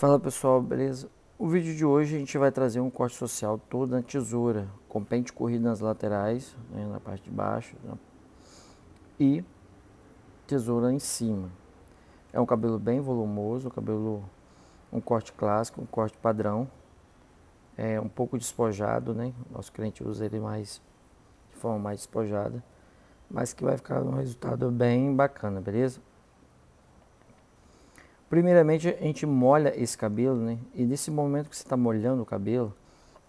Fala pessoal, beleza? O vídeo de hoje a gente vai trazer um corte social todo na tesoura, com pente corrido nas laterais, né, na parte de baixo, né, e tesoura em cima. É um cabelo bem volumoso, um cabelo, um corte clássico, um corte padrão, é um pouco despojado, né? Nosso cliente usa ele mais de forma mais despojada, mas que vai ficar um resultado bem bacana, beleza? Primeiramente, a gente molha esse cabelo, né? E nesse momento que você está molhando o cabelo,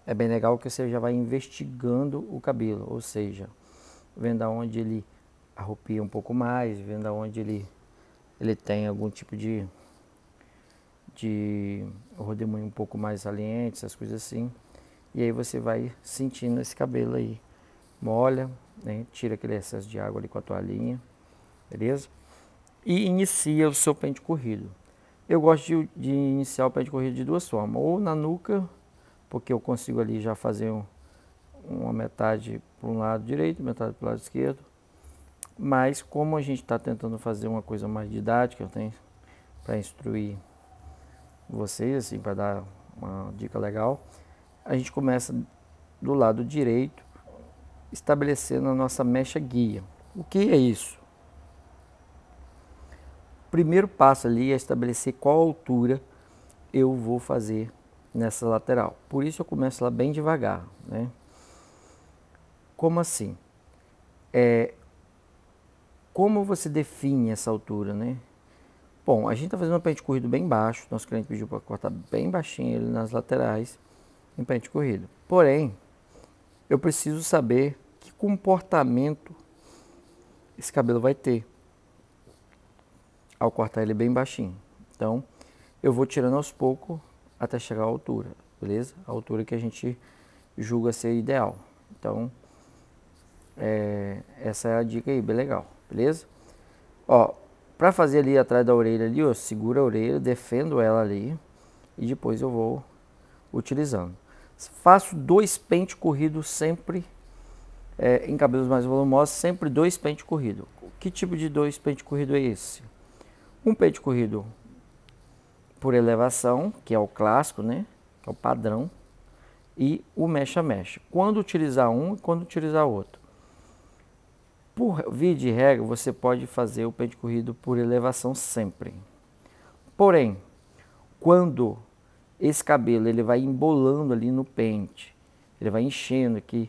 é bem legal que você já vai investigando o cabelo, ou seja, vendo aonde ele arrupia um pouco mais, vendo aonde ele, ele tem algum tipo de, de rodemunho um pouco mais saliente, essas coisas assim. E aí você vai sentindo esse cabelo aí. Molha, né? tira aquele excesso de água ali com a toalhinha, beleza? E inicia o seu pente corrido. Eu gosto de, de iniciar o pé de corrida de duas formas, ou na nuca, porque eu consigo ali já fazer um, uma metade para um lado direito, metade para o lado esquerdo, mas como a gente está tentando fazer uma coisa mais didática, eu tenho para instruir vocês, assim, para dar uma dica legal, a gente começa do lado direito, estabelecendo a nossa mecha guia. O que é isso? primeiro passo ali é estabelecer qual altura eu vou fazer nessa lateral. Por isso eu começo lá bem devagar, né? Como assim? É, como você define essa altura, né? Bom, a gente está fazendo um pente corrido bem baixo, nosso cliente pediu para cortar bem baixinho ele nas laterais, em pente corrido. Porém, eu preciso saber que comportamento esse cabelo vai ter ao cortar ele bem baixinho. Então, eu vou tirando aos poucos até chegar à altura, beleza? A altura que a gente julga ser ideal. Então, é, essa é a dica aí, bem legal, beleza? Ó, pra fazer ali atrás da orelha ali, ó, segura a orelha, defendo ela ali e depois eu vou utilizando. Faço dois pentes corridos sempre é, em cabelos mais volumosos, sempre dois pentes corridos. Que tipo de dois pente corridos é esse? Um peito corrido por elevação, que é o clássico, né? Que é o padrão. E o mecha mecha Quando utilizar um e quando utilizar outro. Por via de regra, você pode fazer o peito corrido por elevação sempre. Porém, quando esse cabelo ele vai embolando ali no pente, ele vai enchendo que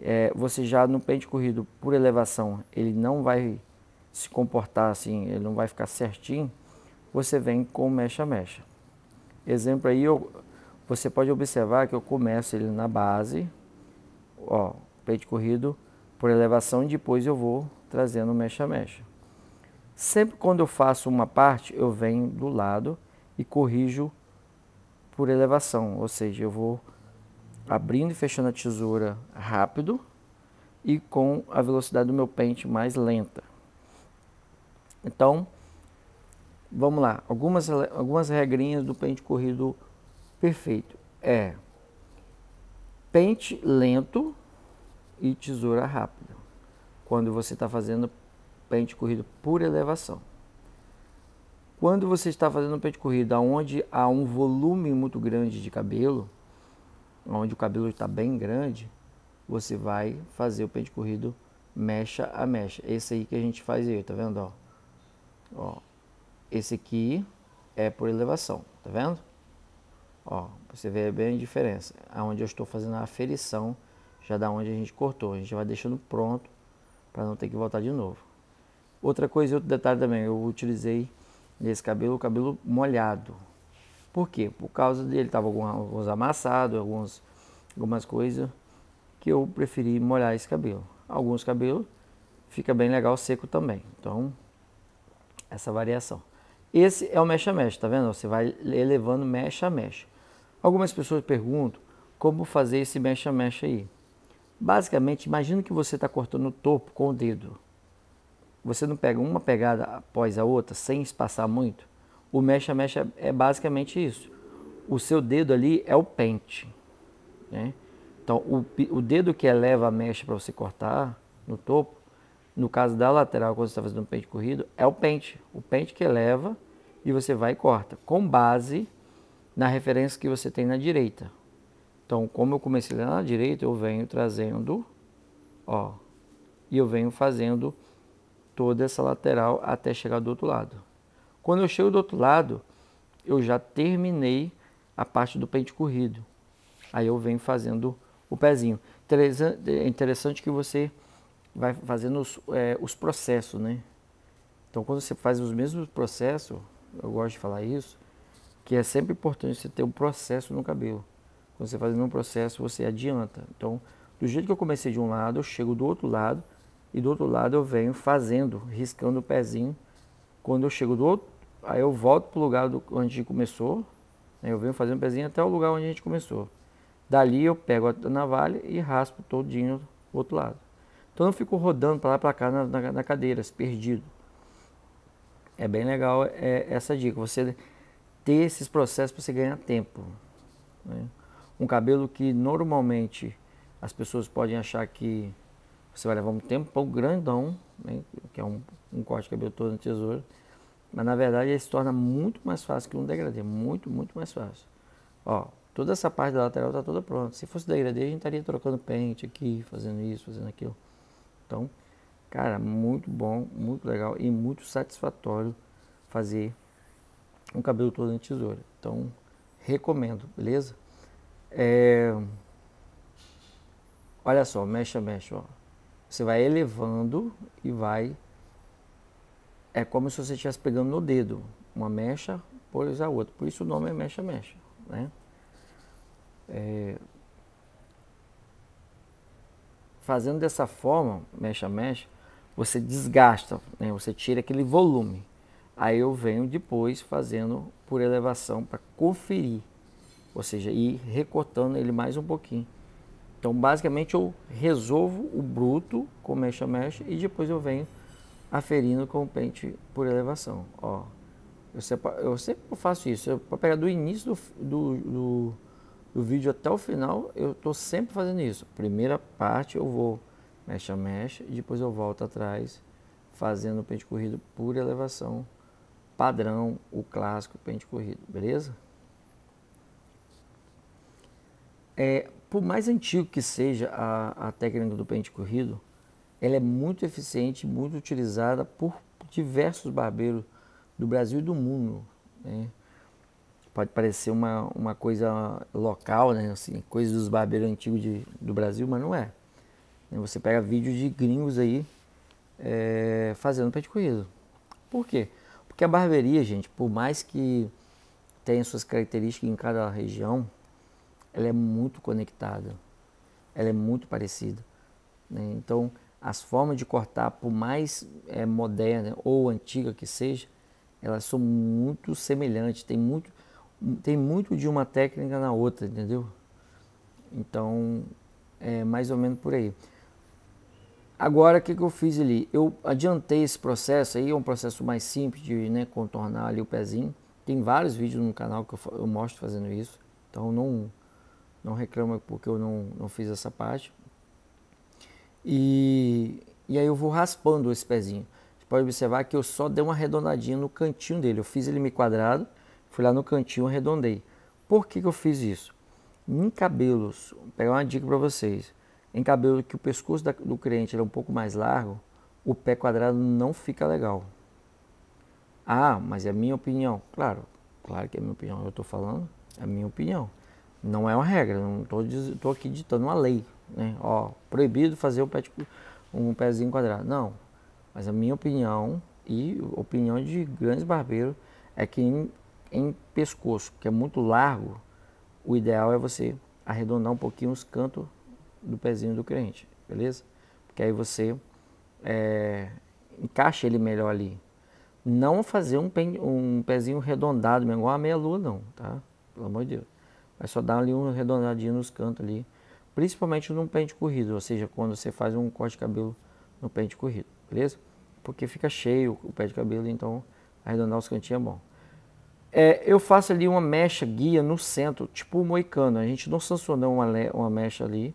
é, você já no pente corrido por elevação ele não vai se comportar assim, ele não vai ficar certinho, você vem com mecha-mecha. Exemplo aí, eu, você pode observar que eu começo ele na base, ó, peito corrido por elevação e depois eu vou trazendo mecha-mecha. Sempre quando eu faço uma parte, eu venho do lado e corrijo por elevação, ou seja, eu vou abrindo e fechando a tesoura rápido e com a velocidade do meu pente mais lenta. Então, vamos lá. Algumas, algumas regrinhas do pente corrido perfeito. É pente lento e tesoura rápida. Quando você está fazendo pente corrido por elevação. Quando você está fazendo um pente corrido onde há um volume muito grande de cabelo, onde o cabelo está bem grande, você vai fazer o pente corrido mecha a mecha. Esse aí que a gente faz aí, tá vendo? Ó? Ó, esse aqui é por elevação, tá vendo? Ó, você vê bem a diferença. Aonde eu estou fazendo a aferição, já da onde a gente cortou. A gente vai deixando pronto para não ter que voltar de novo. Outra coisa, outro detalhe também, eu utilizei nesse cabelo o cabelo molhado. Por quê? Por causa dele estava alguns amassados, alguns, algumas coisas que eu preferi molhar esse cabelo. Alguns cabelos fica bem legal seco também. Então, essa variação. Esse é o mecha mecha, tá vendo? Você vai elevando mecha a Algumas pessoas perguntam como fazer esse mecha mecha aí. Basicamente, imagina que você está cortando o topo com o dedo. Você não pega uma pegada após a outra, sem espaçar muito. O mecha mecha é, é basicamente isso. O seu dedo ali é o pente. Né? Então, o, o dedo que eleva a mecha para você cortar no topo no caso da lateral, quando você está fazendo um pente corrido, é o pente. O pente que eleva e você vai e corta. Com base na referência que você tem na direita. Então, como eu comecei lá na direita, eu venho trazendo, ó. E eu venho fazendo toda essa lateral até chegar do outro lado. Quando eu chego do outro lado, eu já terminei a parte do pente corrido. Aí eu venho fazendo o pezinho. É interessante que você vai fazendo os, é, os processos, né? Então, quando você faz os mesmos processos, eu gosto de falar isso, que é sempre importante você ter um processo no cabelo. Quando você faz um processo, você adianta. Então, do jeito que eu comecei de um lado, eu chego do outro lado, e do outro lado eu venho fazendo, riscando o pezinho. Quando eu chego do outro, aí eu volto para o lugar do, onde a gente começou, né? eu venho fazendo o pezinho até o lugar onde a gente começou. Dali eu pego a navalha e raspo todinho o outro lado. Então eu fico rodando para lá para cá na, na, na, cadeira, perdido. É bem legal é, é essa dica, você ter esses processos para você ganhar tempo. Né? Um cabelo que normalmente as pessoas podem achar que você vai levar um tempão grandão, né? que é um, um corte de cabelo todo no tesoura, mas na verdade ele se torna muito mais fácil que um degradê, muito, muito mais fácil. Ó, toda essa parte da lateral está toda pronta. Se fosse degradê, a gente estaria trocando pente aqui, fazendo isso, fazendo aquilo. Então, cara, muito bom, muito legal e muito satisfatório fazer um cabelo todo em tesoura. Então, recomendo, beleza? É... Olha só, mexa, mexa, ó. Você vai elevando e vai... É como se você estivesse pegando no dedo uma mecha, pois a outra. Por isso o nome é mexa, mexa, né? É... Fazendo dessa forma, mexa, a você desgasta, né? você tira aquele volume. Aí eu venho depois fazendo por elevação para conferir, ou seja, ir recortando ele mais um pouquinho. Então, basicamente, eu resolvo o bruto com mecha mecha e depois eu venho aferindo com o pente por elevação. Ó, eu, eu sempre faço isso, para pegar do início do, do o vídeo até o final, eu estou sempre fazendo isso. Primeira parte eu vou mexe a e depois eu volto atrás fazendo o pente corrido por elevação padrão, o clássico pente corrido, beleza? É, por mais antigo que seja a, a técnica do pente corrido, ela é muito eficiente, muito utilizada por diversos barbeiros do Brasil e do mundo. Né? pode parecer uma, uma coisa local, né? Assim, coisa dos barbeiros antigos de, do Brasil, mas não é. Né? Você pega vídeos de gringos aí é, fazendo pedicurismo. Por quê? Porque a barbearia, gente, por mais que tenha suas características em cada região, ela é muito conectada. Ela é muito parecida. Né? Então, as formas de cortar, por mais é, moderna ou antiga que seja, elas são muito semelhantes. Tem muito tem muito de uma técnica na outra, entendeu? Então, é mais ou menos por aí. Agora, o que, que eu fiz ali? Eu adiantei esse processo aí, é um processo mais simples de né, contornar ali o pezinho. Tem vários vídeos no canal que eu, eu mostro fazendo isso, então não, não reclama porque eu não, não fiz essa parte. E, e aí eu vou raspando esse pezinho. Você pode observar que eu só dei uma arredondadinha no cantinho dele. Eu fiz ele me quadrado, Fui lá no cantinho, arredondei. Por que, que eu fiz isso? Em cabelos, vou pegar uma dica para vocês. Em cabelo que o pescoço da, do cliente era um pouco mais largo, o pé quadrado não fica legal. Ah, mas é a minha opinião. Claro, claro que é a minha opinião. Eu estou falando, é a minha opinião. Não é uma regra, não estou aqui ditando uma lei. Né? Ó, proibido fazer um, pé, tipo, um pezinho quadrado. Não, mas a minha opinião e opinião de grandes barbeiros é que em em pescoço, que é muito largo, o ideal é você arredondar um pouquinho os cantos do pezinho do crente, beleza? Porque aí você é, encaixa ele melhor ali. Não fazer um, pe, um pezinho arredondado, mesmo, igual a meia lua, não, tá? Pelo amor de Deus. Vai só dar ali um arredondadinho nos cantos ali, principalmente num pente corrido, ou seja, quando você faz um corte de cabelo no pente corrido, beleza? Porque fica cheio o pé de cabelo, então arredondar os cantinhos é bom. É, eu faço ali uma mecha guia no centro, tipo o moicano. A gente não sancionou uma, uma mecha ali.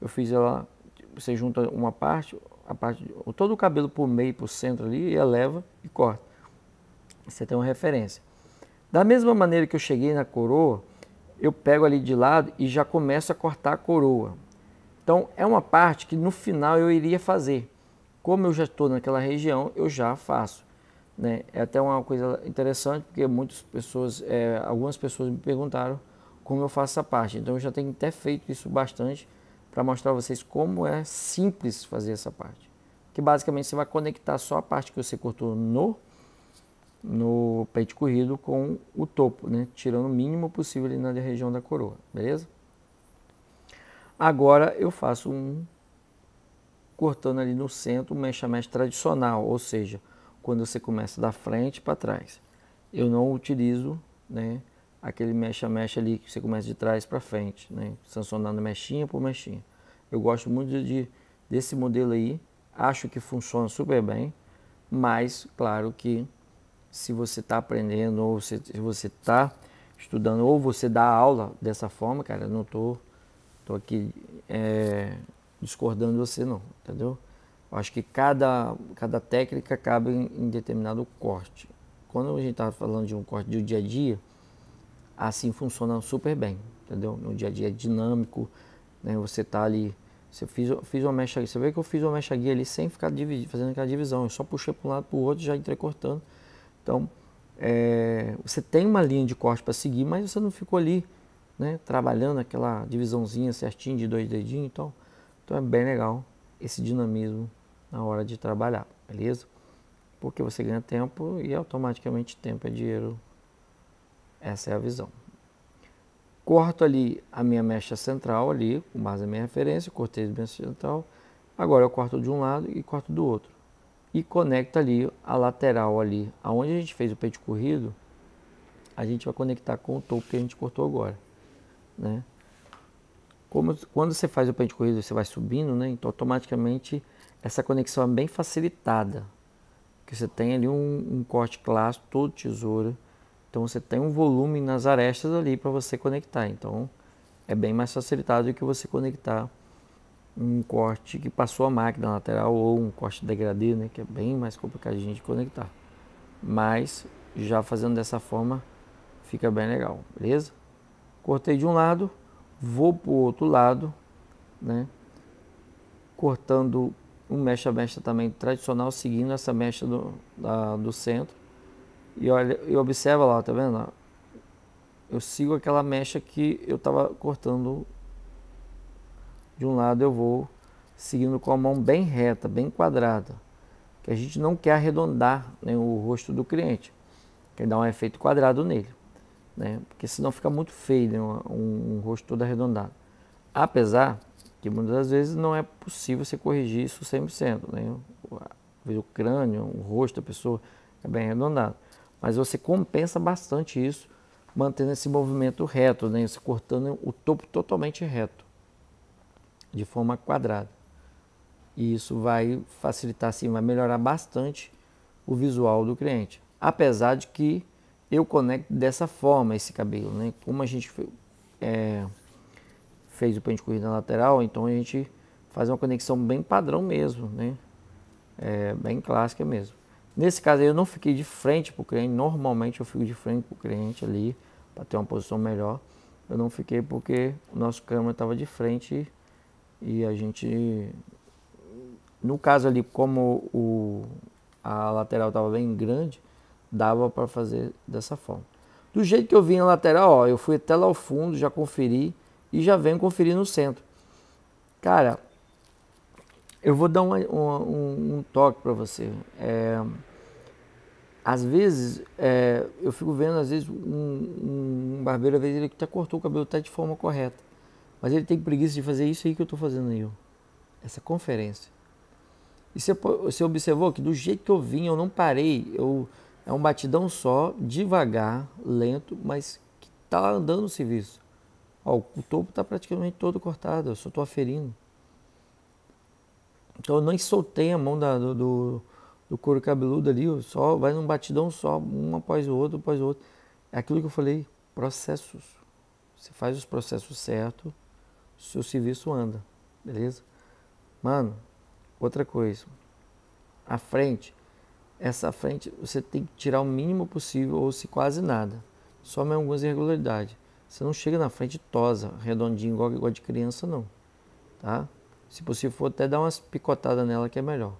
Eu fiz ela, você junta uma parte, a parte todo o cabelo por meio, por centro ali, e eleva e corta. Você tem uma referência. Da mesma maneira que eu cheguei na coroa, eu pego ali de lado e já começo a cortar a coroa. Então é uma parte que no final eu iria fazer. Como eu já estou naquela região, eu já faço. Né? É até uma coisa interessante, porque muitas pessoas, é, algumas pessoas me perguntaram como eu faço essa parte. Então eu já tenho até feito isso bastante para mostrar a vocês como é simples fazer essa parte. Que basicamente você vai conectar só a parte que você cortou no no peito corrido com o topo, né? tirando o mínimo possível ali na região da coroa, beleza? Agora eu faço um cortando ali no centro, um mecha mecha tradicional, ou seja, quando você começa da frente para trás. Eu não utilizo né, aquele mexa-mexa ali que você começa de trás para frente, né, sancionando mexinha por mexinha. Eu gosto muito de, desse modelo aí, acho que funciona super bem, mas claro que se você está aprendendo ou se, se você está estudando ou você dá aula dessa forma, cara, eu não tô, tô aqui é, discordando de você não, entendeu? Eu acho que cada, cada técnica cabe em, determinado corte. Quando a gente está falando de um corte do dia a dia, assim funciona super bem, entendeu? No dia a dia é dinâmico, né? Você tá ali, você fiz, fiz uma mecha, você vê que eu fiz uma mecha guia ali sem ficar dividi, fazendo aquela divisão, eu só puxei para um lado para o outro e já entrecortando. Então, é, você tem uma linha de corte para seguir, mas você não ficou ali, né? Trabalhando aquela divisãozinha certinho de dois dedinhos, então, então é bem legal esse dinamismo na hora de trabalhar, beleza? Porque você ganha tempo e automaticamente tempo é dinheiro. Essa é a visão. Corto ali a minha mecha central ali, com base na minha referência, cortei a mecha central. Agora eu corto de um lado e corto do outro. E conecto ali a lateral ali, aonde a gente fez o peito corrido, a gente vai conectar com o topo que a gente cortou agora, né? Como, quando você faz o pente corrido, você vai subindo, né? Então automaticamente essa conexão é bem facilitada, que você tem ali um, um corte clássico, todo tesoura, então você tem um volume nas arestas ali para você conectar, então é bem mais facilitado do que você conectar um corte que passou a máquina lateral ou um corte degradê, né, que é bem mais complicadinho de conectar. Mas já fazendo dessa forma fica bem legal, beleza? Cortei de um lado, vou para o outro lado, né? Cortando um mexe mecha também tradicional, seguindo essa mecha do, da, do centro. E olha, e observa lá, tá vendo? Eu sigo aquela mecha que eu estava cortando de um lado, eu vou seguindo com a mão bem reta, bem quadrada. Que a gente não quer arredondar né, o rosto do cliente, quer dar um efeito quadrado nele, né? Porque senão fica muito feio né, um, um rosto todo arredondado. Apesar que muitas das vezes não é possível você corrigir isso 100%. Né? O crânio, o rosto da pessoa é bem arredondado. Mas você compensa bastante isso mantendo esse movimento reto, né? você cortando o topo totalmente reto, de forma quadrada. E isso vai facilitar, assim, vai melhorar bastante o visual do cliente. Apesar de que eu conecto dessa forma esse cabelo, né? Como a gente é, fez o pente de corrida lateral, então a gente faz uma conexão bem padrão mesmo, né? É, bem clássica mesmo. Nesse caso aí eu não fiquei de frente para o cliente, normalmente eu fico de frente para o cliente ali, para ter uma posição melhor. Eu não fiquei porque o nosso câmera estava de frente e a gente, no caso ali, como o, a lateral estava bem grande, dava para fazer dessa forma. Do jeito que eu vim na lateral, ó, eu fui até lá ao fundo, já conferi, e já venho conferir no centro. Cara, eu vou dar um, um, toque para você. É, às vezes, é, eu fico vendo, às vezes, um, um barbeiro, às vezes, ele até cortou o cabelo até de forma correta. Mas ele tem preguiça de fazer isso aí que eu estou fazendo aí, essa conferência. E você, você observou que do jeito que eu vim, eu não parei. Eu, é um batidão só, devagar, lento, mas que tá andando o serviço. Ó, o topo está praticamente todo cortado, eu só estou aferindo. Então eu nem soltei a mão da, do, do, do, couro cabeludo ali, só vai num batidão só, um após o outro, após o outro. É aquilo que eu falei, processos. Você faz os processos certo, seu serviço anda, beleza? Mano, outra coisa. A frente, essa frente você tem que tirar o mínimo possível ou se quase nada. Só mais algumas irregularidades. Você não chega na frente tosa, redondinho, igual, igual de criança, não. Tá? Se possível for, até dá umas picotadas nela que é melhor.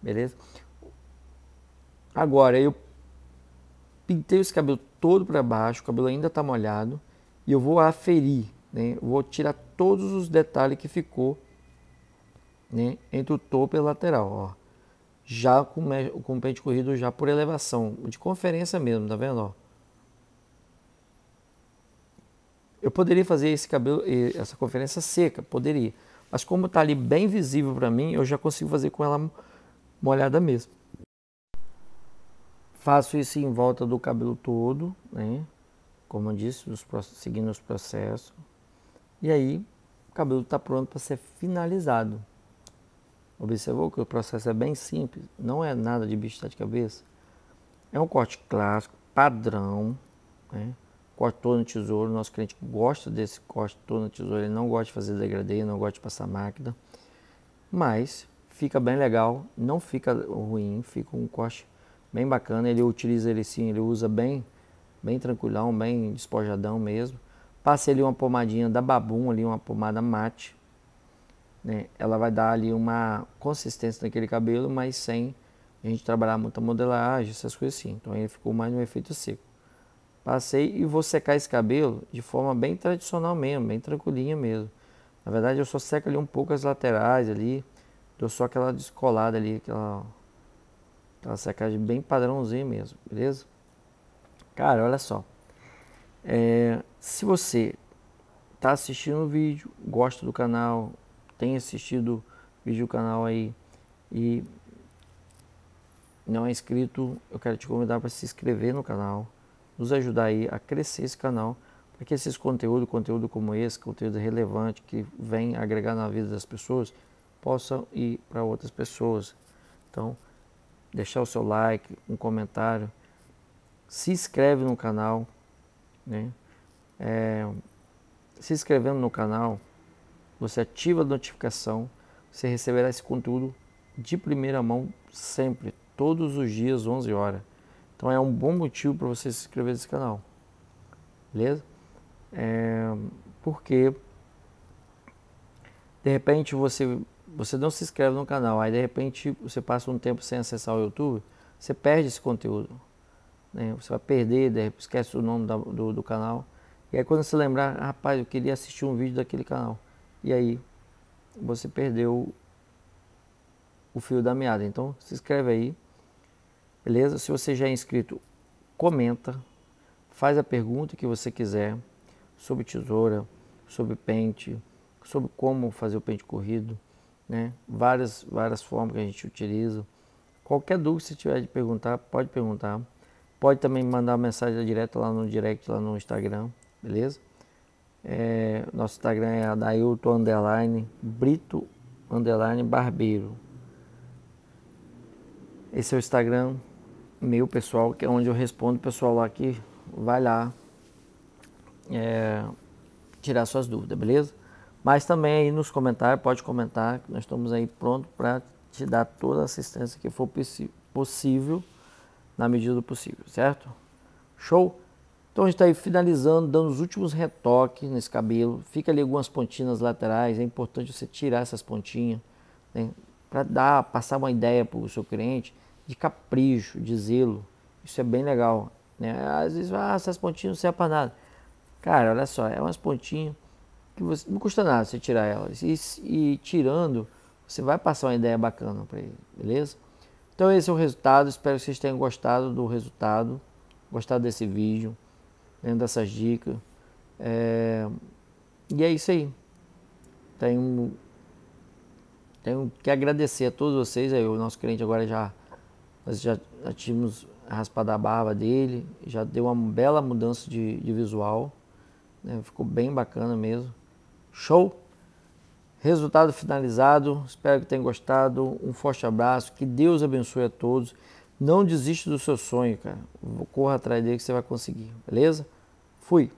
Beleza? Agora, eu pintei esse cabelo todo para baixo, o cabelo ainda está molhado, e eu vou aferir, né? vou tirar todos os detalhes que ficou né? entre o topo e a lateral, ó. Já com, com o pente corrido já por elevação, de conferência mesmo, tá vendo, ó? Eu poderia fazer esse cabelo, essa conferência seca, poderia. Mas como está ali bem visível para mim, eu já consigo fazer com ela molhada mesmo. Faço isso em volta do cabelo todo, né? Como eu disse, os, seguindo os processos. E aí, o cabelo está pronto para ser finalizado. Observou que o processo é bem simples, não é nada de bicho de cabeça. É um corte clássico, padrão, né? cortou no tesouro, nosso cliente gosta desse cortou no tesouro, ele não gosta de fazer degradê, não gosta de passar máquina, mas fica bem legal, não fica ruim, fica um corte bem bacana, ele utiliza ele sim, ele usa bem, bem tranquilão, bem despojadão mesmo. Passa ali uma pomadinha da Babum ali, uma pomada mate, né? Ela vai dar ali uma consistência naquele cabelo, mas sem a gente trabalhar muita modelagem, essas coisas assim. Então ele ficou mais um efeito seco. Passei e vou secar esse cabelo de forma bem tradicional mesmo, bem tranquilinha mesmo. Na verdade, eu só seco ali um pouco as laterais ali, dou só aquela descolada ali, aquela, aquela secagem bem padrãozinha mesmo, beleza? Cara, olha só. É, se você está assistindo o vídeo, gosta do canal, tem assistido vídeo do canal aí e não é inscrito, eu quero te convidar para se inscrever no canal nos ajudar aí a crescer esse canal, para que esses conteúdos, conteúdo como esse, conteúdo relevante que vem agregar na vida das pessoas, possam ir para outras pessoas. Então, deixar o seu like, um comentário, se inscreve no canal, né? É, se inscrevendo no canal, você ativa a notificação, você receberá esse conteúdo de primeira mão sempre, todos os dias, 11 horas. Então é um bom motivo para você se inscrever nesse canal, beleza? É, porque de repente você você não se inscreve no canal, aí de repente você passa um tempo sem acessar o YouTube, você perde esse conteúdo, né? Você vai perder, de repente, esquece o nome do, do canal e aí quando você lembrar, ah, rapaz, eu queria assistir um vídeo daquele canal e aí você perdeu o fio da meada. Então se inscreve aí Beleza? Se você já é inscrito, comenta, faz a pergunta que você quiser sobre tesoura, sobre pente, sobre como fazer o pente corrido, né? Várias várias formas que a gente utiliza. Qualquer dúvida que você tiver de perguntar, pode perguntar. Pode também mandar uma mensagem direta lá no direct, lá no Instagram, beleza? É, nosso Instagram é adailton, underline, brito, underline, barbeiro. Esse é o Instagram meu pessoal, que é onde eu respondo o pessoal lá que vai lá é, tirar suas dúvidas, beleza? Mas também aí nos comentários, pode comentar, nós estamos aí pronto para te dar toda a assistência que for possível, na medida do possível, certo? Show? Então a gente está aí finalizando, dando os últimos retoques nesse cabelo. Fica ali algumas pontinhas laterais, é importante você tirar essas pontinhas, né? para dar, passar uma ideia para o seu cliente de capricho, de zelo. Isso é bem legal. Né? Às vezes, ah, essas pontinhas não servem para nada. Cara, olha só, é umas pontinhas que você, não custa nada você tirar elas. E, e tirando, você vai passar uma ideia bacana para ele, beleza? Então esse é o resultado. Espero que vocês tenham gostado do resultado, gostado desse vídeo, lendo né, essas dicas. É... E é isso aí. Tenho, tenho que agradecer a todos vocês. Aí, o nosso cliente agora já nós já, já tínhamos raspado a barba dele, já deu uma bela mudança de, de visual. Né? Ficou bem bacana mesmo. Show! Resultado finalizado. Espero que tenham gostado. Um forte abraço. Que Deus abençoe a todos. Não desiste do seu sonho, cara. Corra atrás dele que você vai conseguir, beleza? Fui!